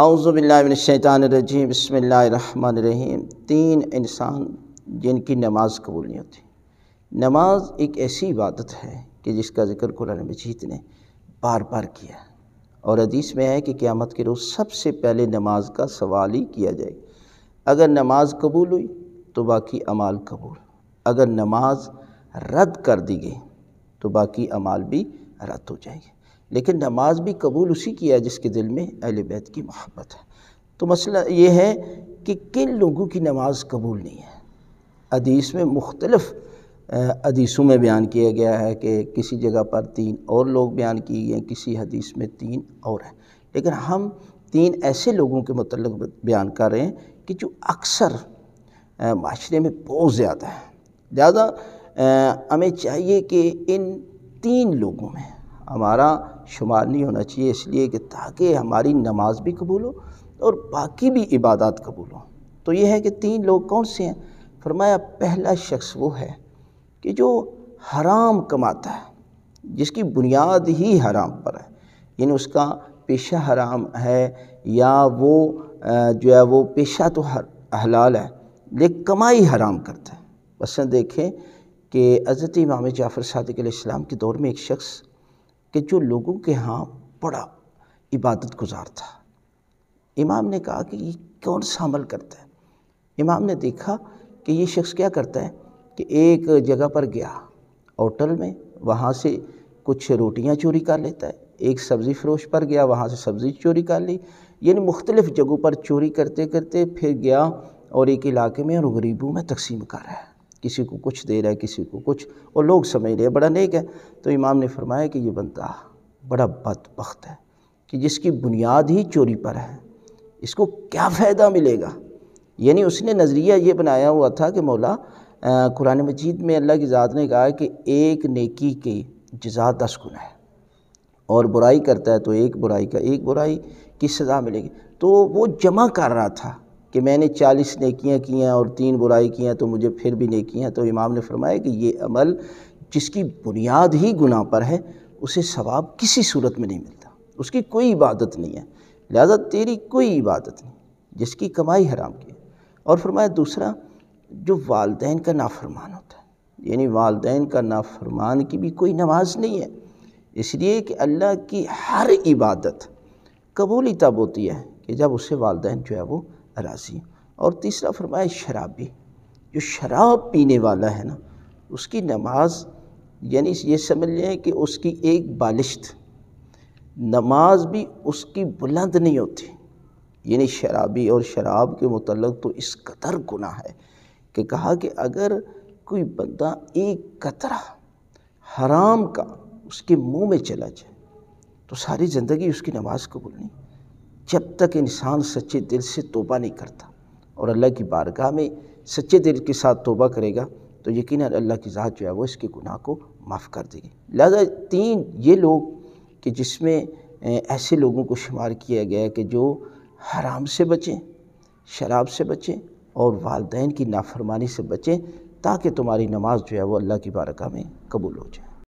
आउज़बिल्लिनशैतानरजीम बसमीम तीन इंसान जिनकी नमाज कबूल नहीं होती नमाज एक ऐसी इबादत है कि जिसका ज़िक्र कुरान मजीद ने बार बार किया और हदीस में है कि क़्यामत के रोज़ सबसे पहले नमाज का सवाल ही किया जाए अगर नमाज कबूल हुई तो बाकी अमाल कबूल अगर नमाज रद्द कर दी गई तो बाकी अमाल भी रद्द हो जाएंगे लेकिन नमाज भी कबूल उसी की है जिसके दिल में अहल बैत की मोहब्बत है तो मसला ये है कि किन लोगों की नमाज कबूल नहीं है हदीस में मुख्तलफ़ हदीसों में बयान किया गया है कि किसी जगह पर तीन और लोग बयान किए गए किसी हदीस में तीन और हैं लेकिन हम तीन ऐसे लोगों के मतलब बयान कर रहे हैं कि जो अक्सर माशरे में बहुत ज़्यादा है ज़्यादा हमें चाहिए कि इन तीन लोगों में हमारा शुमार नहीं होना चाहिए इसलिए कि ताकि हमारी नमाज भी कबूल हो और बाकी भी इबादत कबूल हो तो यह है कि तीन लोग कौन से हैं फरमाया पहला शख्स वो है कि जो हराम कमाता है जिसकी बुनियाद ही हराम पर है यानी उसका पेशा हराम है या वो जो है वो पेशा तो हर, हलाल है लेकिन कमाई हराम करता है बस देखें कि हज़रत इमाम जाफ़र सदक इस्लाम के दौर में एक शख्स कि जो लोगों के यहाँ बड़ा इबादत गुजार था इमाम ने कहा कि ये कौन सा अमल करता है इमाम ने देखा कि ये शख्स क्या करता है कि एक जगह पर गया होटल में वहाँ से कुछ रोटियाँ चोरी कर लेता है एक सब्ज़ी फरोश पर गया वहाँ से सब्ज़ी चोरी कर ली यानी मुख्तलिफ़ जगहों पर चोरी करते करते फिर गया और एक इलाके में और गरीबों में तकसीम कर रहा है किसी को कुछ दे रहा है किसी को कुछ और लोग समझ रहे हैं बड़ा नेक है तो इमाम ने फरमाया कि ये बंदा बड़ा बदबख्त है कि जिसकी बुनियाद ही चोरी पर है इसको क्या फ़ायदा मिलेगा यानी उसने नज़रिया ये बनाया हुआ था कि मौला कुरान मजीद में अल्लाह की ज़ात ने कहा कि एक नेकी की जजा दस गुना है और बुराई करता है तो एक बुराई का एक बुराई की सज़ा मिलेगी तो वो जमा कर रहा था कि मैंने चालीस नेकियाँ की हैं और तीन बुराई की हैं तो मुझे फिर भी नेकी हैं तो इमाम ने फरमाया कि ये अमल जिसकी बुनियाद ही गुनाह पर है उसे सवाब किसी सूरत में नहीं मिलता उसकी कोई इबादत नहीं है लिहाजा तेरी कोई इबादत नहीं जिसकी कमाई हराम की है और फरमाया दूसरा जो वालदेन का नाफरमान होता है यानी वालदेन का नाफरमान की भी कोई नमाज नहीं है इसलिए कि अल्लाह की हर इबादत कबूली तब होती है कि जब उसे वालदेन जो है वो राजी और तीसरा फरमाया शराबी जो शराब पीने वाला है ना उसकी नमाज यानी ये समझ लें कि उसकी एक बालिश्त नमाज भी उसकी बुलंद नहीं होती यानी शराबी और शराब के मतलब तो इस कदर गुना है कि कहा कि अगर कोई बंदा एक कतरा हराम का उसके मुंह में चला जाए तो सारी ज़िंदगी उसकी नमाज कबूल नहीं जब तक इंसान सच्चे दिल से तोबा नहीं करता और अल्लाह की बारगाह में सच्चे दिल के साथ तोबा करेगा तो यकीन अल्लाह की ज़ात जो है वो इसके गुनाह को माफ़ कर देगी लिहाजा तीन ये लोग कि जिसमें ऐसे लोगों को शुमार किया गया कि जो हराम से बचें शराब से बचें और वालदेन की नाफरमानी से बचें ताकि तुम्हारी नमाज जो है वो अल्लाह की बारगाह में कबूल हो जाए